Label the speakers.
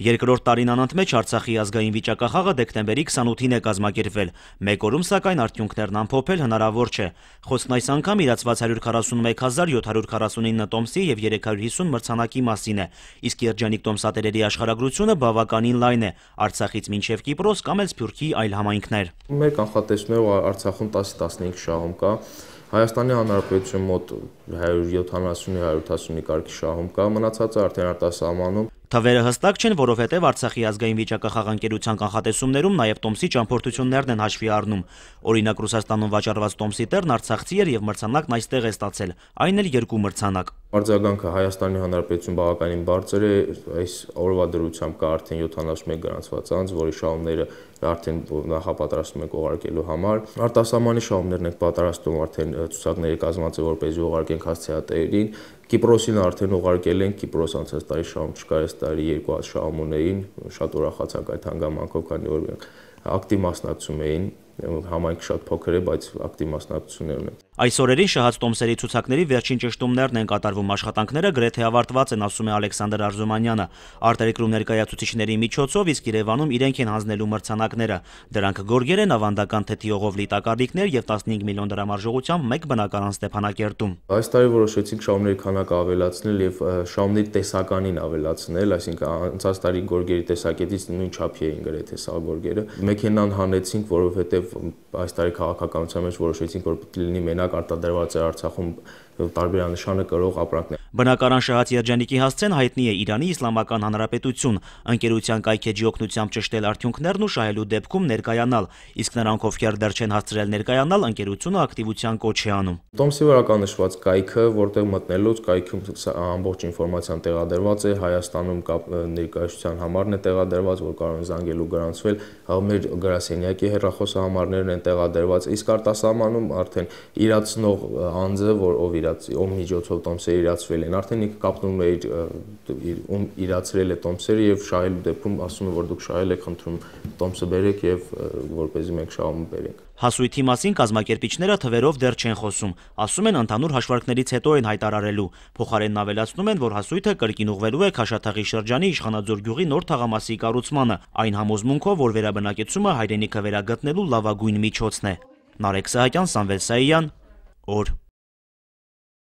Speaker 1: Երկրորդ տարին անանդ մեջ Արցախի ազգային վիճակախաղը դեկտեմբերի 28-ին է կազմակերպվել։ Մեկ օրում սակայն արդյունքներն ամփոփել հնարավոր չէ։ Խոսքն այս անգամ իրացված 141749 տոմսի եւ 350 մրցանակի մասին է, իսկ երջանիկ տոմսատերերի աշխարհագրությունը բավականին լայն է Արցախից մինչև Կիպրոս կամ էլ Սփյուռքի այլ համայնքներ։
Speaker 2: Մեր կանխատեսումով Արցախում 10-15 շահում կա, Հայաստանի Հանրապետության մոտ 170-180-ի կարգի շահում կա, մնացածը արդեն արտասահմանում։
Speaker 1: Թվերը հստակ չեն, որովհետև Արցախի ազգային վիճակախաղանքերության կանխատեսումներում նաև տոմսի ճամփորդություններն են հաշվի առնում։ Օրինակ Ռուսաստանում վաճառված տոմսի տերն Արցախցի էր եւ մրցանակն
Speaker 2: այստեղ է ստացել, այն էլ երկու մրցանակ։ Արձագանքը Հայաստանի Հանրապետություն բավականին բարձր է, այս օրվա դրությամբ կա արդեն 71 գրանցված անձ, որի շահումները արդեն նախապատրաստում ենք ուղարկելու համար։ Արտասահմանի շահումներն ենք պատրաստում արդեն ցուցակների կազմածը, որպեսզի ուղարկենք հասցեատերերին։ Կիպրոսին արդեն ուղարկել ենք, Կիպրոս անցած տարի շահում չկար, այս տարի երկու հատ շահում ունեին, շատ ուրախացանք այդ հանգամանքով, քանի որ ակտիվ մասնակցում էին համայնք շատ փոքր է, բայց ակտիվ մասնակցություն ունեն։
Speaker 1: Այս օրերին շահած տոմսերի ցուցակների վերջին ճշտումներն են կատարվում աշխատանքները գրեթե ավարտված են, ասում է Ալեքսանդր Արզումանյանը։ Արտերկրում ներկայացուցիչների միջոցով իսկ Երևանում իրենք են հանձնելու մրցանակները։ Դրանք գորգեր են ավանդական թեթիողով լիտակարդիկներ եւ 15 միլիոն դրամ արժողությամբ մեկ բնակարան Ստեփանակերտում։
Speaker 2: Այս տարի որոշեցինք շաումների քանակը ավելացնել եւ շաումների տեսականին ավելացնել, այսինքն անցած տարի գորգերի տեսակետից նույն չափի էին գրեթե սա գորգերը։ Մեքենան հանեցինք, որովհետեւ այս տարի քաղաքականության մեջ որոշեցինք, որ պետք է լինի մենակ արտադրված է Արցախում տարբերանշանը կրող ապրանքներ։
Speaker 1: Բնակարան Շահած Երջանիկի հասցեն հայտնի է Իրանի Իսլամական Հանրապետություն, ընկերության կայքեջի օգնությամբ ճշտել արդյունքներն ու շահելու դեպքում ներկայանալ, իսկ նրանք, ովքեր դեռ չեն հասցրել ներկայանալ, ընկերությունը ակտիվության կոչ է անում։
Speaker 2: Տոմսիվերական նշված կայքը, որտեղ մտնելուց կայքում ամբողջ ինֆորմացիան տեղադրված է, Հայաստանում կապ ներկայացության համարն է տեղադրված, որ կարող են զանգել ու գրանցվել, մեր գրասենյակի հեռախոսահամարներն են տեղադրված, իսկ արտասահմանում արդեն իրացնող անձը, որ ով իրաց ում միջոցով տոմսերը իրացվել են, արդեն ինքը կապնում է իր իր ում իրացրել է տոմսերը եւ շահելու դեպքում ասում է, որ դուք շահել եք, խնդրում տոմսը բերեք եւ որպեսզի մենք շահում բերենք։
Speaker 1: Հասույթի մասին կազմակերպիչները թվերով դեռ չեն խոսում։ Ասում են ընդհանուր հաշվարկներից հետո են հայտարարելու։ Փոխարենն ավելացնում են, որ հասույթը կրկին ուղղվելու է Քաշաթաղի շրջանի Իշխանաձոր գյուղի նոր թաղամասի կառուցմանը, այն համոզմունքով, որ վերաբնակեցումը հայրենիքը վերագտնելու լավագույն միջոցն է։ Նարեկ Սահակյան, Սամվել Սայյան, օր